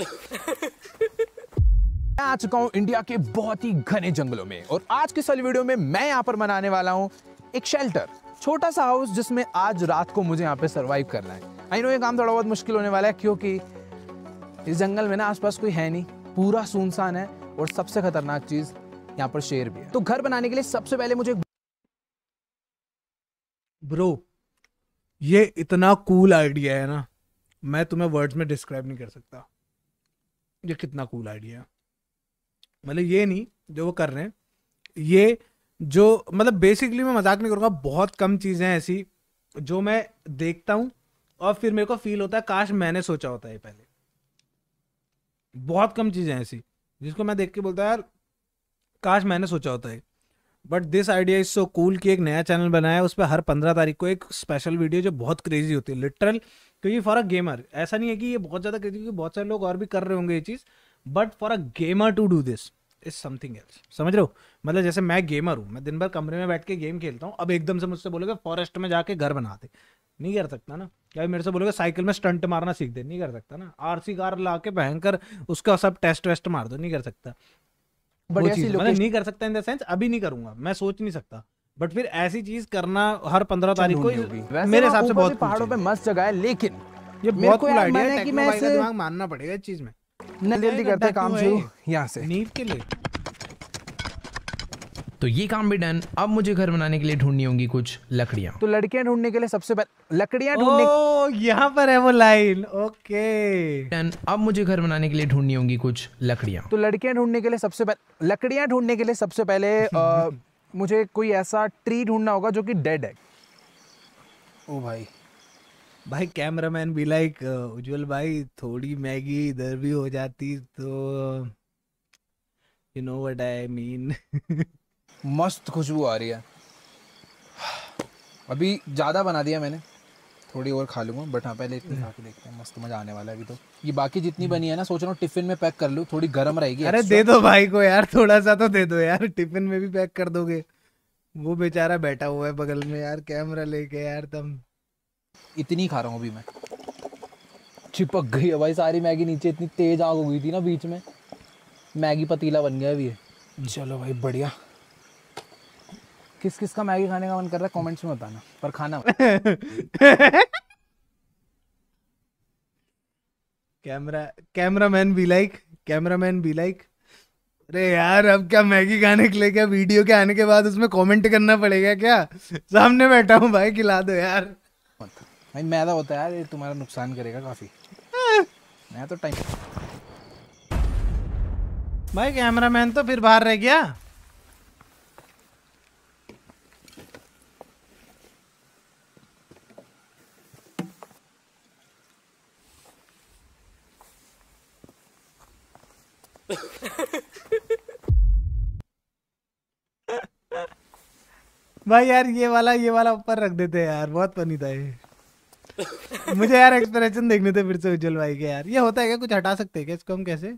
मैं आ चुका हूँ इंडिया के बहुत ही घने जंगलों में और आज के सल वीडियो में मैं यहाँ पर बनाने वाला हूँ एक शेल्टर छोटा सा हाउस जिसमें आज रात को मुझे यहाँ पे सरवाइव करना है आई नो ये काम थोड़ा बहुत मुश्किल होने वाला है क्योंकि इस जंगल में ना आसपास कोई है नहीं पूरा सुनसान है और सबसे खतरनाक चीज़ यहाँ पर शेर भी है तो घर बनाने के लिए सबसे पहले मुझे ब्रो ये इतना कूल आइडिया है ना मैं तुम्हें वर्ड्स में डिस्क्राइब नहीं कर सकता ये कितना कूल आइडिया मतलब ये नहीं जो वो कर रहे हैं ये जो मतलब बेसिकली मैं मजाक नहीं करूँगा बहुत कम चीज़ें ऐसी जो मैं देखता हूँ और फिर मेरे को फील होता है काश मैंने सोचा होता है पहले बहुत कम चीज़ें ऐसी जिसको मैं देख के बोलता यार काश मैंने सोचा होता है but this idea is so cool कि एक नया चैनल बनाया है उस पर हर पंद्रह तारीख को एक स्पेशल वीडियो जो बहुत क्रेजी होती है लिटरल तो ये फॉर अ गेमर ऐसा नहीं है कि ये बहुत ज़्यादा क्रेजी क्योंकि बहुत सारे लोग और भी कर रहे होंगे ये चीज़ but for a gamer to do this is something else समझ रहे हो मतलब जैसे मैं गेमर हूँ मैं दिन भर कमरे में बैठ के गेम खेलता हूँ अब एकदम से मुझसे बोलोगे फॉरेस्ट में जाके घर बना दे नहीं कर सकता ना या मेरे से बोलोगे साइकिल में स्टंट मारना सीख दे नहीं कर सकता ना आरसी कार ला के भयंकर उसका सब टेस्ट वेस्ट मार दो नहीं कर सकता बट मतलब नहीं कर सकता इन द सेंस अभी नहीं करूंगा मैं सोच नहीं सकता बट फिर ऐसी चीज करना हर पंद्रह अच्छा, तारीख को मेरे हिसाब से बहुत पहाड़ों पे मस्त जगह है लेकिन ये बहुत कूल आइडिया है कि मैं इसे मानना पड़ेगा इस चीज में जल्दी करते काम शुरू यहाँ से के लिए तो ये काम भी डन अब मुझे घर बनाने के लिए ढूंढनी होंगी कुछ लकड़ियाँ तो लड़कियां ढूंढने के लिए सबसे पहले ढूंढने यहाँ पर है वो लाइन ओके डन अब मुझे घर बनाने के लिए ढूंढनी होंगी कुछ लकड़ियाँ तो लड़कियाँ ढूंढने के लिए सबसे पहले तो लकड़ियाँ ढूंढने के लिए सबसे पहले मुझे कोई ऐसा ट्री ढूंढना होगा जो कि डेड है ओ भाई भाई कैमरामैन भी लाइक उज्जवल भाई थोड़ी मैगी इधर भी हो जाती तो you know what I mean मस्त खुशबू आ रही है अभी ज़्यादा बना दिया मैंने थोड़ी और खा लूँगा बट हाँ पहले इतनी हम्म। खा के देखते हैं मस्त मजा आने वाला है अभी तो ये बाकी जितनी बनी है ना सोच रहा हूँ टिफिन में पैक कर लूँ थोड़ी गर्म रहेगी अरे दे दो भाई को यार थोड़ा सा तो दे दो यार टिफिन में भी पैक कर दोगे वो बेचारा बैठा हुआ है बगल में यार कैमरा लेके यार तुम इतनी खा रहा हूँ अभी मैं चिपक गई है भाई सारी मैगी नीचे इतनी तेज आग हो गई थी ना बीच में मैगी पतीला बन गया अभी चलो भाई बढ़िया किस किस का मैगी खाने का मन कर रहा है कमेंट्स में बताना पर खाना camera cameraman be like cameraman be like अरे यार अब क्या मैगी खाने के लिए क्या वीडियो के आने के बाद उसमें कमेंट करना पड़ेगा क्या सामने बैठा हूँ भाई खिला दो यार भाई मैदा होता है यार ये तुम्हारा नुकसान करेगा काफी मैं तो टाइम भाई कैमरामैन तो फिर बाहर रह गया भाई यार ये वाला ये वाला ऊपर रख देते हैं यार बहुत पनी था ये मुझे यार एक्सप्रेशन देखने थे फिर से उज्जवल भाई के यार ये होता है क्या कुछ हटा सकते हैं क्या इसको हम कैसे